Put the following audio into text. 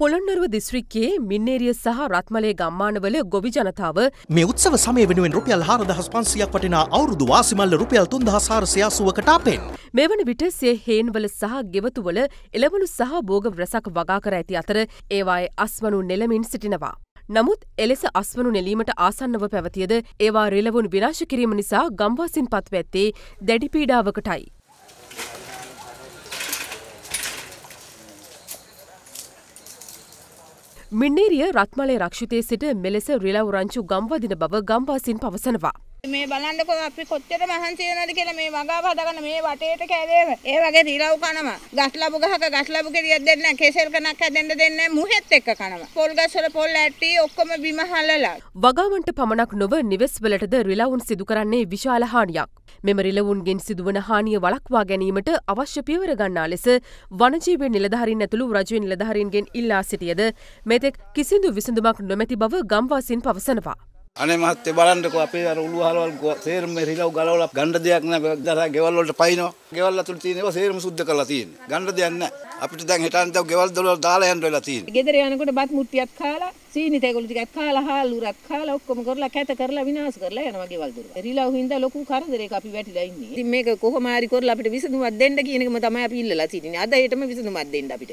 පොළොන්නරුව දිස්ත්‍රික්කයේ මින්නේරිය සහ රත්මලේ ගම්මානවල ගොවි ජනතාව මේ උත්සව සමය වෙනුවෙන් රුපියල් හාරදහස් පන්සියක් වටිනා අවුරුදු වාසිමල්ල රුපියල් තුන්දහස් හාරසියාසුවකට අපෙන්. මේ වන විට සිය හේන්වල සහ ගෙවතුවල එළවලු සහ බෝග රැසක් වගා කර ඇති අතර ඒවායේ අස්වනු නෙලමින් සිටිනවා. නමුත් එලෙස අස්වනු නෙලීමට ආසන්නව පැවතියද ඒවා රෙලවුන් විනාශ කිරීම නිසා ගම්වාසින් පත්ව ඇත්තේ දැඩි පීඩාවකටයි. මින්නේරිය රත්මලේ රක්ෂිතයේ සිට මෙලෙස රිලව් රංචු ගම්වදින බව ගම්වාසින් පවසනවා. මේ බලන්නකො අපි කොච්චර මහන්සි වෙනවද කියලා මේ වගාව හදාගන්න මේ වටේට කෑදේම ඒ වගේ රිලව් කනවා ගස් ලැබු ගහක ගස් ලැබු කෙලියක් දෙන්නේ නැහැ කෙසෙල් කණක් හැදෙන්න දෙන්නේ නැහැ මුහෙත් එක්ක කනවා පොල් ගස් වල පොල් ඇටි ඔක්කොම බිම හලලා වගාවන්ට පමණක් නොව නිවෙස් වලටද රිලවුන් සිදු කරන්නේ විශාල හානියක් මෙම රිලවුන්ගෙන් සිදුවන හානිය වළක්වා ගැනීමට අවශ්‍ය පියවර ගන්නා ලෙස වනජීවී නිලධාරීන් ඇතුළු රජුන් නිලධාරීන්ගෙන් ඉල්ලා සිටියද මෙතෙක් කිසිදු විසඳුමක් නොමැති බව ගම්වාසීන් පවසනවා අනේ මහත්තය බලන්නකෝ අපේ අර උළු හරවල් සේරම රිලව් ගලවලා ගණ්ඩ දෙයක් නැහැ දරා ගෙවල් වලට පයින්නවා ගෙවල් අතුල තියෙන ඒවා සේරම සුද්ධ කරලා තියෙන්නේ ගණ්ඩ දෙයක් නැහැ අපිට දැන් හිටන් දව ගෙවල් දොරවල් දාලා යන්න වෙලා තියෙන්නේ ගෙදර යනකොට බත් මුට්ටියක් කාලා සීනි තැගුළු ටිකක් කාලා හාලුරත් කාලා ඔක්කොම කරලා කැත කරලා විනාශ කරලා යනවා ගෙවල් දොරවල් රිලව් හින්දා ලොකු කරදරයක අපි වැටිලා ඉන්නේ ඉතින් මේක කොහොම හරි කරලා අපිට විසඳුමක් දෙන්න කියන එකම තමයි අපි ඉල්ලලා තියෙන්නේ අද ඒටම විසඳුමක් දෙන්න අපිට